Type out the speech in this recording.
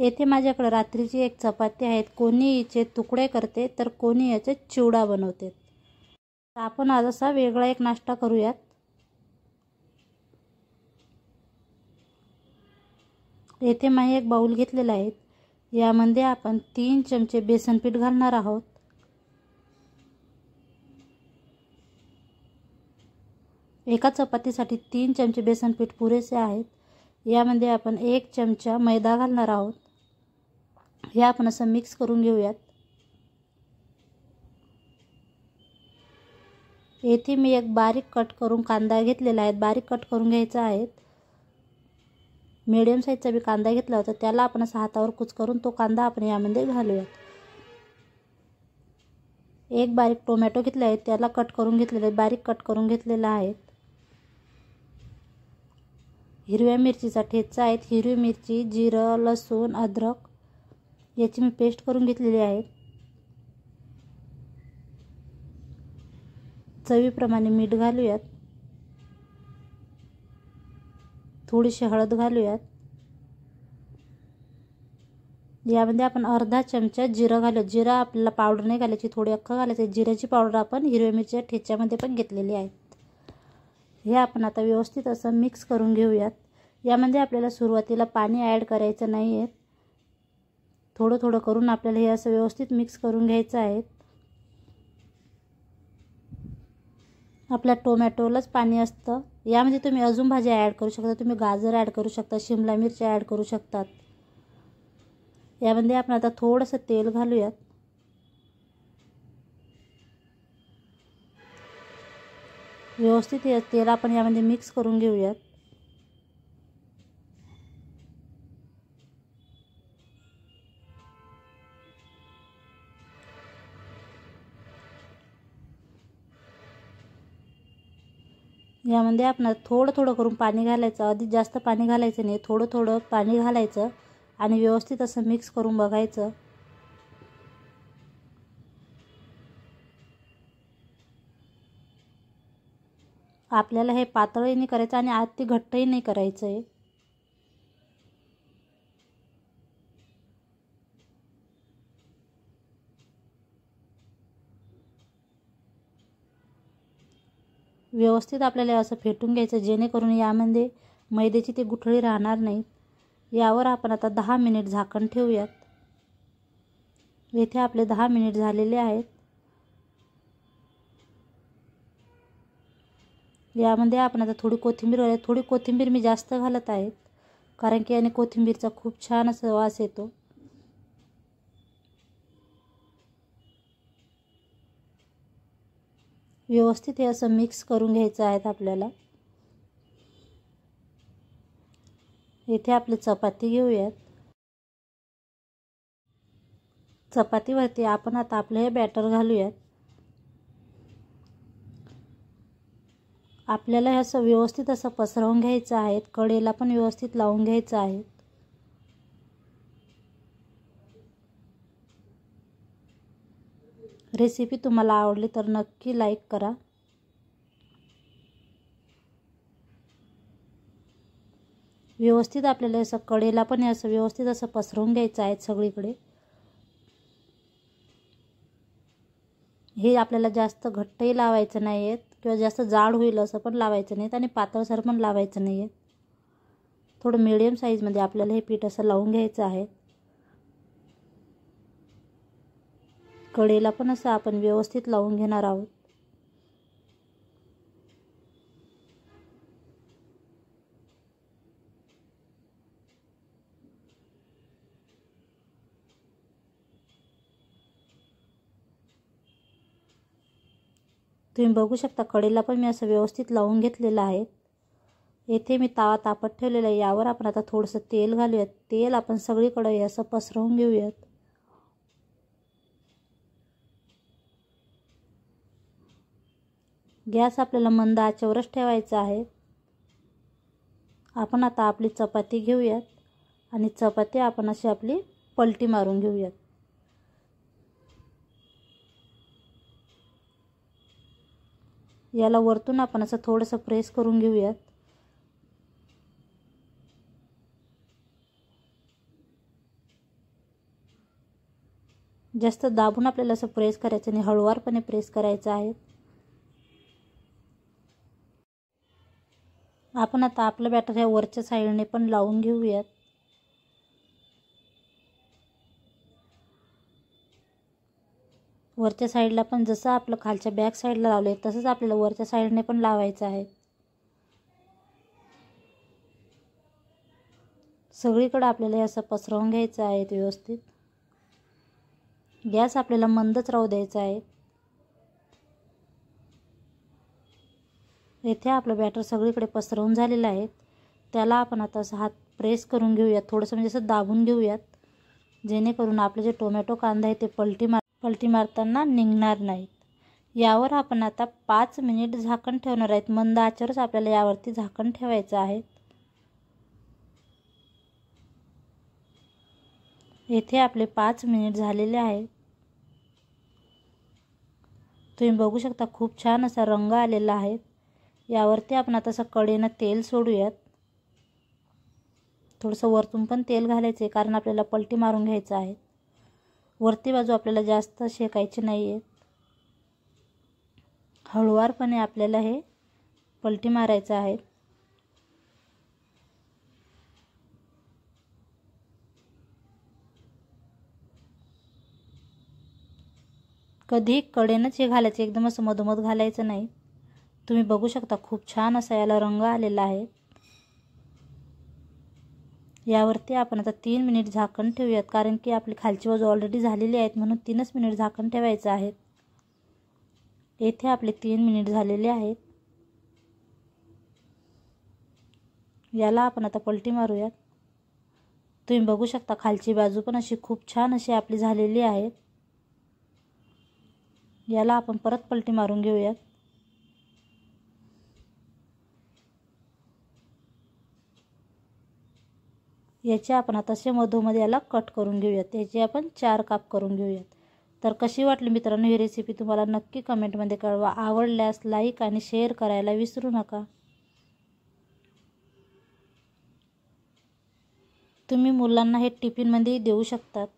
येथे माझ्याकडे रात्रीची एक चपाती आहेत कोणी याचे तुकडे करते तर कोणी याचे चिवडा बनवते आपण आज असा वेगळा एक नाश्ता करूयात येथे मी एक बाऊल घेतलेला आहे यामध्ये आपण तीन चमचे बेसन पीठ घालणार आहोत एका चपातीसाठी तीन चमचे बेसन पीठ पुरेसे आहेत यामध्ये आपण एक चमचा मैदा घालणार आहोत हे आपण असं मिक्स करून घेऊयात येथे मी एक बारीक कट करून कांदा घेतलेला आहे बारीक कट करून घ्यायचा आहे मिडियम साईजचा मी कांदा घेतला होता त्याला आपण असं हातावर कुच करून तो कांदा आपण यामध्ये घालूयात एक बारीक टोमॅटो घेतला आहे त्याला कट करून घेतलेला आहे बारीक कट करून घेतलेला आहे हिरव्या मिरचीचा ठेचा आहेत हिरवी मिरची जिरं लसूण अद्रक याची मी पेस्ट करून घेतलेली आहे चवीप्रमाणे मीठ घालूयात थोडीशी हळद घालूयात यामध्ये आपण अर्धा चमचा जिरं घालूया जिरा आपल्याला पावडर नाही घालायची थोडी अख्खं घालायची जिऱ्याची पावडर आपण हिरव्या मिरच्या ठेच्यामध्ये पण घेतलेली आहे हे आपण आता व्यवस्थित असं मिक्स करून घेऊयात यामध्ये आपल्याला सुरुवातीला पाणी ॲड करायचं नाही आहे थोडं थोडं करून आपल्याला हे असं व्यवस्थित मिक्स करून घ्यायचं आहे आपल्या टोमॅटोलाच पाणी असतं यामध्ये तुम्ही अजून भाज्या ॲड करू शकता तुम्ही गाजर ॲड करू शकता शिमला मिरच्या ॲड करू शकतात यामध्ये आपण आता थोडंसं तेल घालूयात व्यवस्थित तेल आपण यामध्ये मिक्स करून घेऊयात यामध्ये आपण थोडं थोडं करून पाणी घालायचं अधिक जास्त पाणी घालायचं नाही थोडं थोडं पाणी घालायचं आणि व्यवस्थित असं मिक्स करून बघायचं आपल्याला हे पातळही नाही करायचं आणि आत ते घट्टही नाही करायचं आहे व्यवस्थित आपल्याला असं फेटून घ्यायचं जेणेकरून यामध्ये मैद्याची ती गुठळी राहणार नाही यावर आपण आता दहा मिनिट झाकण ठेवूयात येथे आपले दहा मिनिट झालेले आहेत यामध्ये आपण आता थोडी कोथिंबीर थोडी कोथिंबीर मी जास्त घालत आहेत कारण की याने कोथिंबीरचा खूप छान असा वास येतो व्यवस्थित हे असं मिक्स करून घ्यायचं आहेत आपल्याला इथे आपले चपाती घेऊयात चपातीवरती आपण आता आपलं हे बॅटर घालूयात आपल्याला हे असं व्यवस्थित असं पसरवून घ्यायचं आहे कडेला पण व्यवस्थित लावून घ्यायचं आहे रेसिपी तुम्हाला आवडली तर नक्की लाईक करा व्यवस्थित आपल्याला असं कडेला पण असं व्यवस्थित असं पसरवून घ्यायचं आहे सगळीकडे हे आपल्याला जास्त घट्टही लावायचं नाही आहेत किंवा जास्त जाड होईल असं पण लावायचं नाहीत आणि पातळसर पण लावायचं नाही आहे थोडं मिडियम साईजमध्ये आपल्याला हे पीठ असं लावून घ्यायचं आहे कडेला पण असं आपण व्यवस्थित लावून घेणार आहोत तुम्ही बघू शकता कडेला पण मी असं व्यवस्थित लावून घेतलेलं आहे येथे मी तावा तापत ठेवलेलं आहे यावर आपण आता थोडंसं तेल घालूयात तेल आपण सगळीकडे असं पसरवून घेऊयात गॅस आपल्याला मंद आचेवरच ठेवायचा आहे आपण आता आपली चपाती घेऊयात आणि चपाती आपण अशी आपली पलटी मारून घेऊयात याला वरतून आपण असं थोडंसं प्रेस करून घेऊयात जास्त दाबून आपल्याला असं प्रेस करायचं आणि हळुवारपणे प्रेस करायचं आहे आपण आता आपलं बॅटर ह्या वरच्या साईडने पण लावून घेऊयात वरच्या साईडला पण जसं आपलं खालच्या बॅक साईडला लावलं तसंच आपल्याला वरच्या साईडने पण लावायचं आहे सगळीकडं आपल्याला हे असं पसरवून घ्यायचं आहे व्यवस्थित गॅस आपल्याला मंदच राहू द्यायचा आहे येथे आपलं बॅटर सगळीकडे पसरवून झालेलं आहे त्याला आपण आता असं हात प्रेस करून घेऊयात थोडंसं म्हणजे असं दाबून घेऊयात जेणेकरून आपले जे टोमॅटो कांदा आहे ते पलटी मार पलटी मारताना निघणार नाहीत यावर आपण आता पाच मिनिट झाकण ठेवणार आहेत मंद आचारच आपल्याला यावरती झाकण ठेवायचं आहे येथे आपले पाच मिनिट झालेले आहे तुम्ही बघू शकता खूप छान असा रंग आलेला आहे यावरती आपण आता असं तेल सोडूयात थोडंसं वरतून पण तेल घालायचं आहे कारण आपल्याला पलटी मारून घ्यायचं आहे वरती बाजू आपल्याला जास्त शेकायची नाही आहेत हळुवारपणे आपल्याला हे पलटी मारायचं आहे कधी कडेनंच हे घालायचं एकदम असं मधोमध घालायचं नाही तुम्ही बघू शकता खूप छान असा याला रंग आलेला आहे यावरती आपण आता तीन मिनिट झाकण ठेवूयात कारण की आपली खालची बाजू ऑलरेडी झालेली आहेत म्हणून तीनच मिनिट झाकण ठेवायचं आहे येथे आपले तीन मिनिट झालेले आहेत याला आपण आता पलटी मारूयात तुम्ही बघू शकता खालची बाजू पण अशी खूप छान अशी आपली झालेली आहे याला आपण परत पलटी मारून घेऊयात याचे आपण आता असे मधोमध्ये याला कट करून घेऊयात याचे आपण चार काप करून घेऊयात तर कशी वाटली मित्रांनो ही रेसिपी तुम्हाला नक्की कमेंटमध्ये कळवा आवडल्यास लाईक आणि शेअर करायला विसरू नका तुम्ही मुलांना हे टिफिनमध्येही देऊ शकतात